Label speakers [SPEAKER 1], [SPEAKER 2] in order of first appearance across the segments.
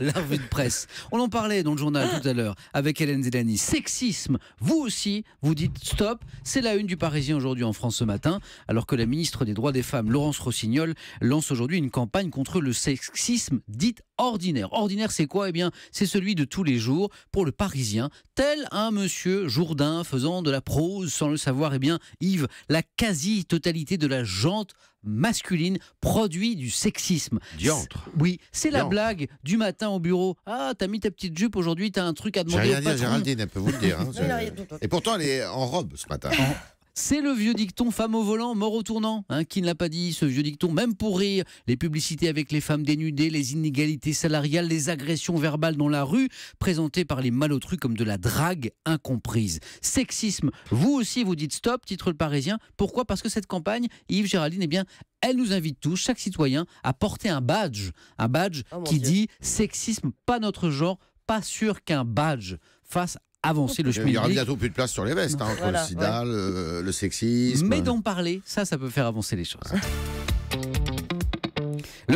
[SPEAKER 1] la revue de presse. On en parlait dans le journal tout à l'heure avec Hélène Zélani. Sexisme, vous aussi, vous dites stop. C'est la une du Parisien aujourd'hui en France ce matin, alors que la ministre des Droits des Femmes, Laurence Rossignol, lance aujourd'hui une campagne contre le sexisme dit ordinaire. Ordinaire, c'est quoi Eh bien, c'est celui de tous les jours pour le Parisien, tel un monsieur Jourdain faisant de la prose sans le savoir. Eh bien, Yves, la quasi-totalité de la jante masculine produit du sexisme. Diantre. Oui, c'est la blague du matin au bureau. Ah, t'as mis ta petite jupe aujourd'hui, t'as un truc à demander. Géraldine, peut vous le dire. Hein, Et pourtant, elle est en robe ce matin. C'est le vieux dicton femme au volant, mort au tournant. Hein, qui ne l'a pas dit, ce vieux dicton, même pour rire. Les publicités avec les femmes dénudées, les inégalités salariales, les agressions verbales dans la rue, présentées par les malotrus comme de la drague incomprise. Sexisme. Vous aussi, vous dites stop, titre le parisien. Pourquoi Parce que cette campagne, Yves Géraldine, eh bien, elle nous invite tous, chaque citoyen, à porter un badge. Un badge oh qui dit sexisme, pas notre genre, pas sûr qu'un badge fasse avancer le chemin. Il y aura bientôt plus de place sur les vestes, hein, entre le sida, le, sexisme. Mais d'en parler, ça, ça peut faire avancer les choses.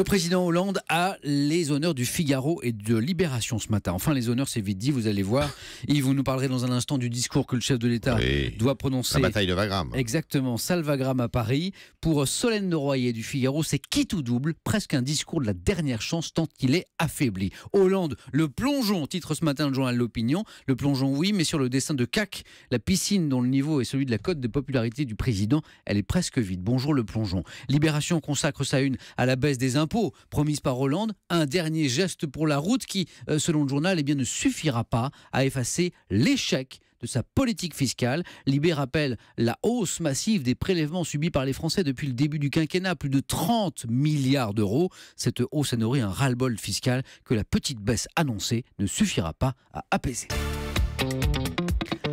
[SPEAKER 1] Le président Hollande a les honneurs du Figaro et de Libération ce matin. Enfin, les honneurs, c'est vite dit, vous allez voir. Yves, vous nous parlerez dans un instant du discours que le chef de l'État doit prononcer. La bataille de Wagram. Exactement, Salvagram à Paris. Pour Solène Royer du Figaro, c'est qui tout double, presque un discours de la dernière chance tant qu'il est affaibli. Hollande, le plongeon, titre ce matin le journal L'Opinion. Le plongeon, oui, mais sur le dessin de CAC, la piscine dont le niveau est celui de la cote de popularité du président, elle est presque vide. Bonjour le plongeon. Libération consacre sa une à la baisse des impôts promise par Hollande, un dernier geste pour la route qui, euh, selon le journal, eh ne suffira pas à effacer l'échec de sa politique fiscale. Libé rappelle la hausse massive des prélèvements subis par les Français depuis le début du quinquennat, plus de 30 milliards d'euros. Cette hausse a nourri un ras-le-bol fiscal que la petite baisse annoncée ne suffira pas à apaiser.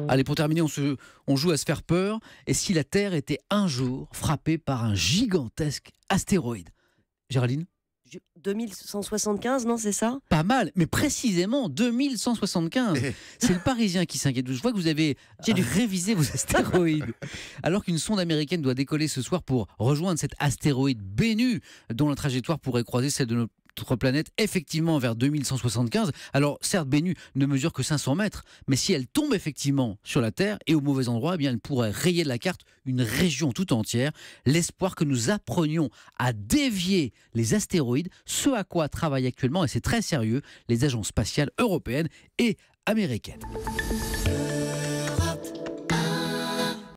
[SPEAKER 1] Allez, pour terminer, on, se, on, joue à se faire peur. Et si la Terre était un jour frappée par un gigantesque astéroïde Géraldine 2175, non, c'est ça Pas mal, mais précisément 2175. Eh. c'est le Parisien qui s'inquiète. Je vois que vous avez dû réviser vos astéroïdes. Alors qu'une sonde américaine doit décoller ce soir pour rejoindre cet astéroïde bénu dont la trajectoire pourrait croiser celle de Trois planète effectivement vers 2175. Alors certes, Bennu ne mesure que 500 mètres, mais si elle tombe effectivement sur la Terre et au mauvais endroit, eh elle pourrait rayer de la carte une région tout entière. L'espoir que nous apprenions à dévier les astéroïdes, ce à quoi travaillent actuellement, et c'est très sérieux, les agences spatiales européennes et américaines.